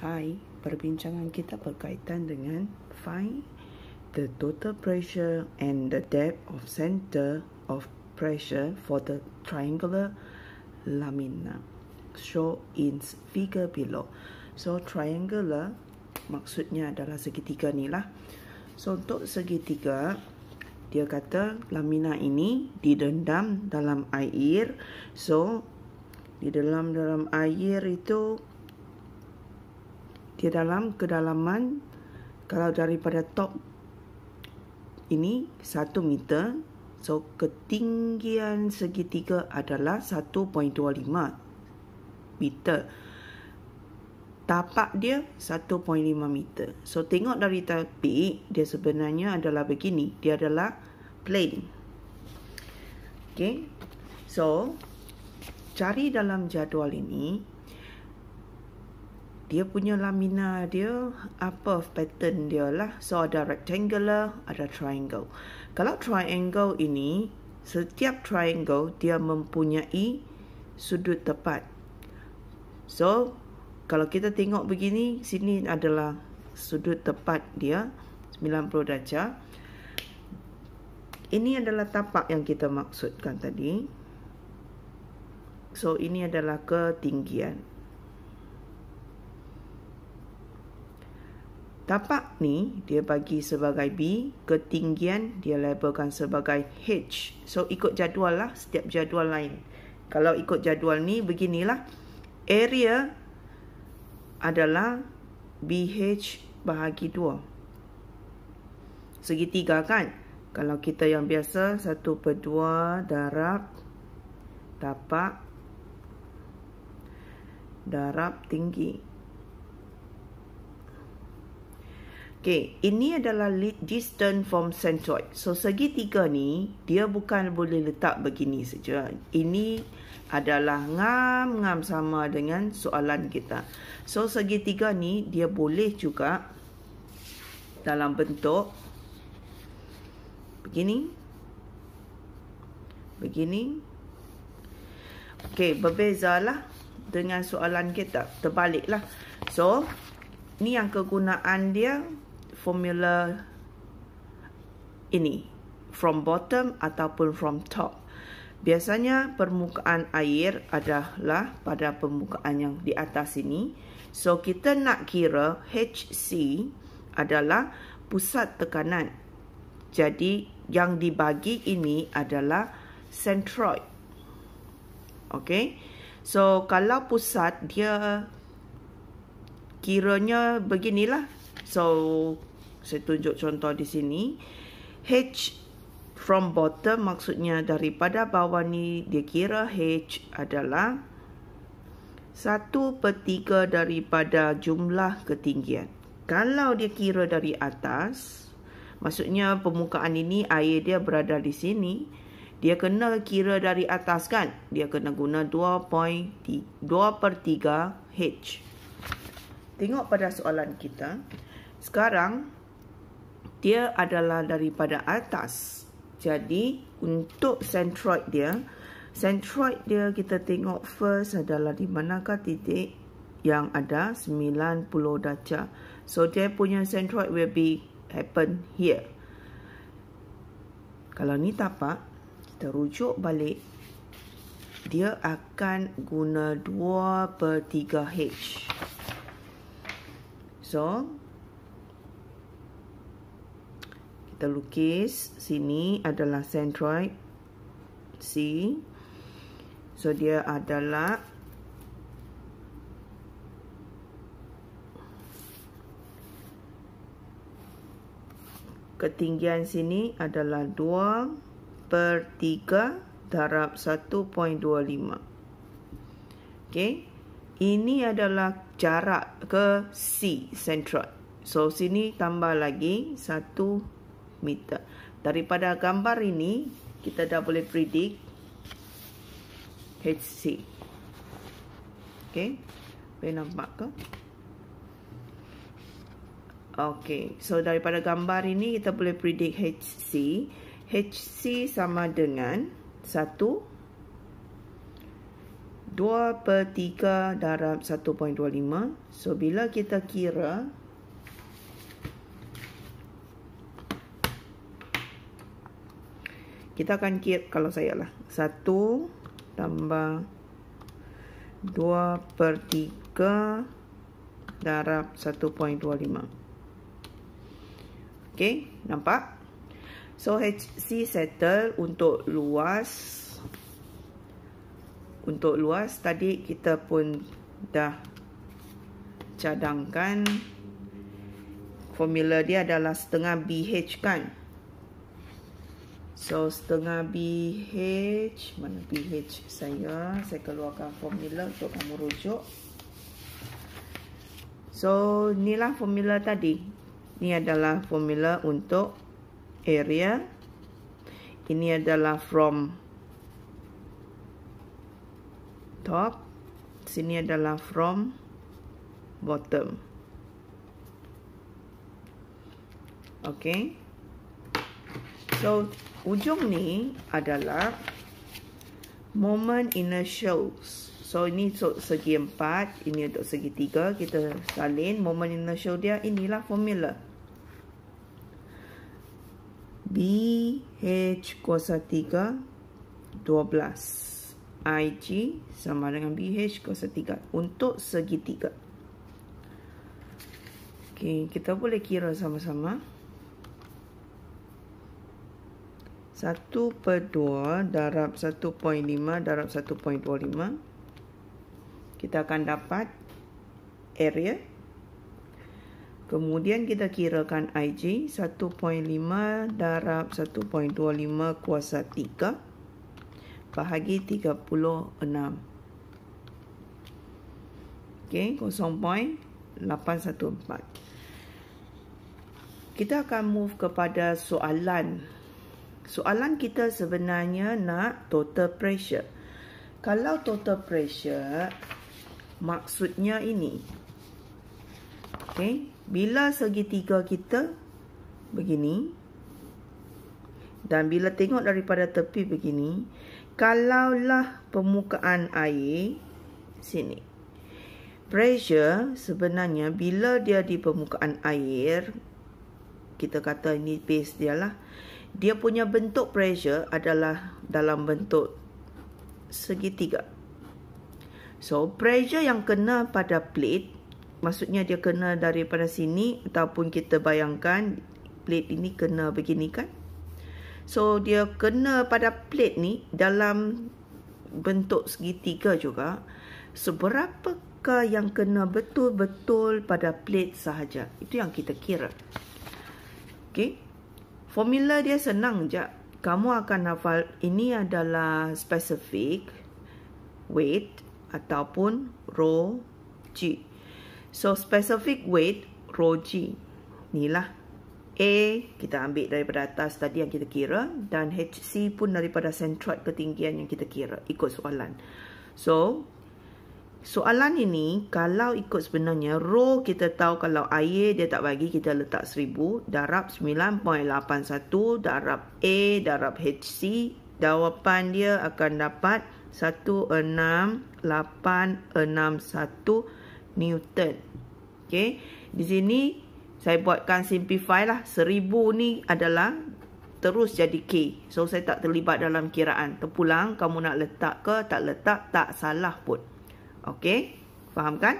Hai, perbincangan kita berkaitan dengan phi, the total pressure and the depth of center of pressure for the triangular lamina show in figure below. So triangular maksudnya adalah segitiga ni lah. So untuk segitiga dia kata lamina ini didendam dalam air. So di dalam dalam air itu di dalam kedalaman kalau daripada top ini 1 meter so ketinggian segitiga adalah 1.25 meter tapak dia 1.5 meter so tengok dari tepi dia sebenarnya adalah begini dia adalah plane okey so cari dalam jadual ini dia punya lamina dia apa pattern dia lah so ada rectangular ada triangle kalau triangle ini setiap triangle dia mempunyai sudut tepat so kalau kita tengok begini sini adalah sudut tepat dia 90 darjah ini adalah tapak yang kita maksudkan tadi So ini adalah ketinggian tapak ni dia bagi sebagai B, ketinggian dia labelkan sebagai H. So ikut jadual lah setiap jadual lain. Kalau ikut jadual ni beginilah area adalah BH bahagi 2. Segitiga kan? Kalau kita yang biasa 1 per 2 darab tapak darab tinggi. Okay, ini adalah lead distance from centroid. So, segitiga ni, dia bukan boleh letak begini saja. Ini adalah ngam-ngam sama dengan soalan kita. So, segitiga ni, dia boleh juga dalam bentuk begini. Begini. Okay, berbezalah dengan soalan kita. Terbaliklah. So, ni yang kegunaan dia formula ini from bottom ataupun from top. Biasanya permukaan air adalah pada permukaan yang di atas ini. So kita nak kira HC adalah pusat tekanan. Jadi yang dibagi ini adalah centroid. Okay. So kalau pusat dia kiranya beginilah. So saya tunjuk contoh di sini H from bottom maksudnya daripada bawah ni dia kira H adalah 1 per 3 daripada jumlah ketinggian kalau dia kira dari atas maksudnya permukaan ini air dia berada di sini dia kena kira dari atas kan dia kena guna 2.3 per 3 H tengok pada soalan kita sekarang dia adalah daripada atas. Jadi untuk centroid dia, centroid dia kita tengok first adalah di manakah titik yang ada 90 darjah. So dia punya centroid will be happen here. Kalau ni tapak, kita rujuk balik. Dia akan guna 2 per 3 H. So, kita lukis sini adalah centroid C. So dia adalah ketinggian sini adalah 2/3 darab 1.25. Okey. Ini adalah jarak ke C centroid. So sini tambah lagi meter. Daripada gambar ini, kita dah boleh predict HC. Okay. Boleh nampak ke? Okay. So, daripada gambar ini, kita boleh predict HC. HC sama dengan 1, 2 per 3 darab 1.25. So, bila kita kira... kita akan kira kalau saya lah 1 tambah 2 per 3 darab 1.25 ok nampak so HC settle untuk luas untuk luas tadi kita pun dah cadangkan formula dia adalah setengah BH kan So setengah BH Mana BH saya Saya keluarkan formula untuk kamu rujuk So ni lah formula tadi Ini adalah formula untuk area Ini adalah from top Sini adalah from bottom Okay So, ujung ni adalah moment in So, ini segi empat, ini untuk segi tiga. Kita salin moment in dia. Inilah formula. BH kuasa tiga, dua belas. IG sama dengan BH kuasa tiga. Untuk segi tiga. Okay, kita boleh kira sama-sama. 1 per 2 darab 1.5 darab 1.25 kita akan dapat area kemudian kita kirakan IJ 1.5 darab 1.25 kuasa 3 bahagi 36 okay, 0.814 kita akan move kepada soalan Soalan kita sebenarnya nak total pressure. Kalau total pressure, maksudnya ini. Okay. Bila segitiga kita begini. Dan bila tengok daripada tepi begini. Kalaulah permukaan air sini. Pressure sebenarnya bila dia di permukaan air. Kita kata ini base dia lah dia punya bentuk pressure adalah dalam bentuk segitiga. So, pressure yang kena pada plate, maksudnya dia kena daripada sini ataupun kita bayangkan plate ini kena begini kan. So, dia kena pada plate ni dalam bentuk segitiga juga. Seberapakah yang kena betul-betul pada plate sahaja? Itu yang kita kira. Okay. Formula dia senang je. Kamu akan hafal ini adalah specific weight ataupun rho g. So specific weight rho g. Inilah A kita ambil daripada atas tadi yang kita kira dan HC pun daripada centroid ketinggian yang kita kira ikut soalan. So soalan ini kalau ikut sebenarnya ro kita tahu kalau air dia tak bagi kita letak 1000 darab 9.81 darab A darab HC jawapan dia akan dapat 16861 Newton. okay di sini saya buatkan simplify lah 1000 ni adalah terus jadi K. So saya tak terlibat dalam kiraan. Terpulang kamu nak letak ke tak letak tak salah pun. Okay, faham kan?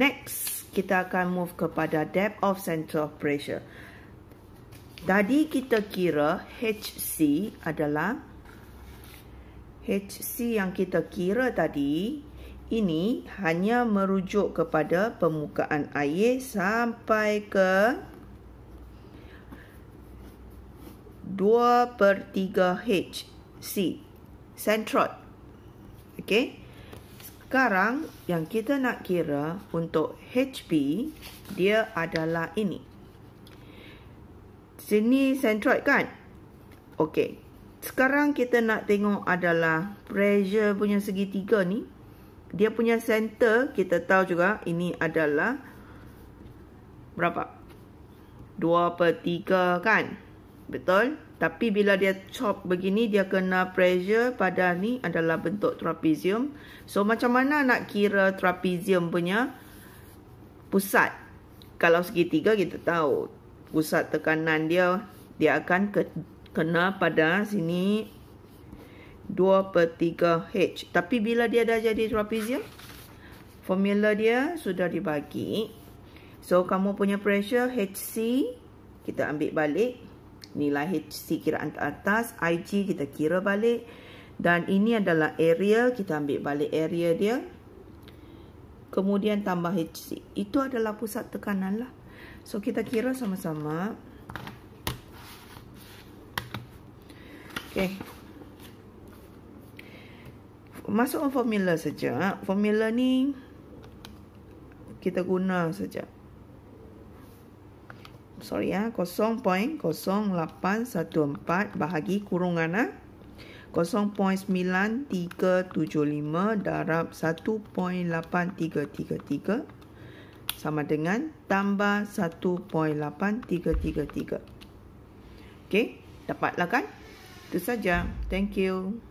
Next, kita akan move kepada depth of center of pressure. Tadi kita kira HC adalah HC yang kita kira tadi ini hanya merujuk kepada permukaan air sampai ke 2 per 3 HC. Centroid. Okay. Sekarang yang kita nak kira untuk HP dia adalah ini. Sini centroid kan? Okey. Sekarang kita nak tengok adalah pressure punya segitiga ni. Dia punya center kita tahu juga ini adalah berapa? 2/3 kan? Betul? Tapi bila dia chop begini, dia kena pressure pada ni adalah bentuk trapezium. So macam mana nak kira trapezium punya pusat? Kalau segitiga kita tahu pusat tekanan dia, dia akan ke kena pada sini 2 per 3 H. Tapi bila dia dah jadi trapezium, formula dia sudah dibagi. So kamu punya pressure HC, kita ambil balik nilai HC kira atas IG kita kira balik dan ini adalah area kita ambil balik area dia kemudian tambah HC itu adalah pusat tekanan lah so kita kira sama-sama Okay. Masuk formula saja. Formula ni kita guna saja sorry ya ah, 0.0814 bahagi kurungan ah 0.9375 darab 1.8333 sama dengan tambah 1.8333. Okey, dapatlah kan? Itu saja. Thank you.